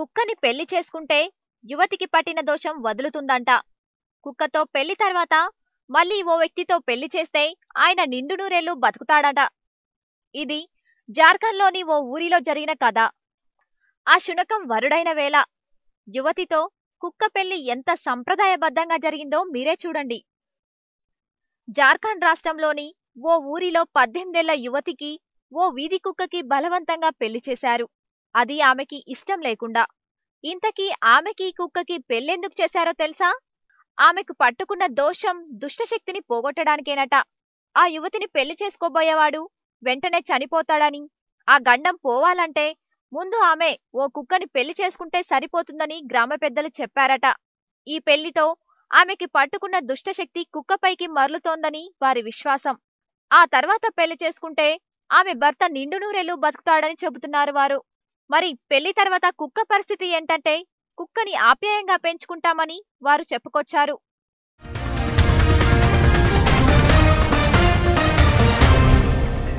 కుక్కని పెళ్లి చేసుకుంటే యువతికి పట్టిన దోషం వదులుతుందంట కుక్కతో పెళ్లి తర్వాత మళ్ళీ ఓ వ్యక్తితో పెళ్లి చేస్తే ఆయన నిండు నూరేళ్లు బతుకుతాడట ఇది జార్ఖండ్లోని ఓ ఊరిలో జరిగిన కథ ఆ శునకం వరుడైన వేళ యువతితో కుక్క పెళ్లి ఎంత సంప్రదాయబద్ధంగా జరిగిందో మీరే చూడండి జార్ఖండ్ రాష్ట్రంలోని ఓ ఊరిలో పద్దెనిమిదేళ్ల యువతికి ఓ వీధి కుక్కకి బలవంతంగా పెళ్లి చేశారు అది ఆమెకి ఇష్టం లేకుండా ఇంతకీ ఆమెకి కుక్కకి పెళ్ళెందుకు చేశారో తెలుసా ఆమెకు పట్టుకున్న దోషం దుష్టశక్తిని పోగొట్టడానికేనట ఆ యువతిని పెళ్లి చేసుకోబోయేవాడు వెంటనే చనిపోతాడని ఆ గండం పోవాలంటే ముందు ఆమె ఓ కుక్కని పెళ్లి చేసుకుంటే సరిపోతుందని గ్రామ పెద్దలు చెప్పారట ఈ పెళ్లితో ఆమెకి పట్టుకున్న దుష్టశక్తి కుక్కపైకి మరలుతోందని వారి విశ్వాసం ఆ తర్వాత పెళ్లి చేసుకుంటే ఆమె భర్త నిండు నూరెలు బతుకుతాడని చెబుతున్నారు వారు మరి పెళ్లి తర్వాత కుక్క పరిస్థితి ఏంటంటే కుక్కని ఆప్యాయంగా పెంచుకుంటామని వారు చెప్పుకొచ్చారు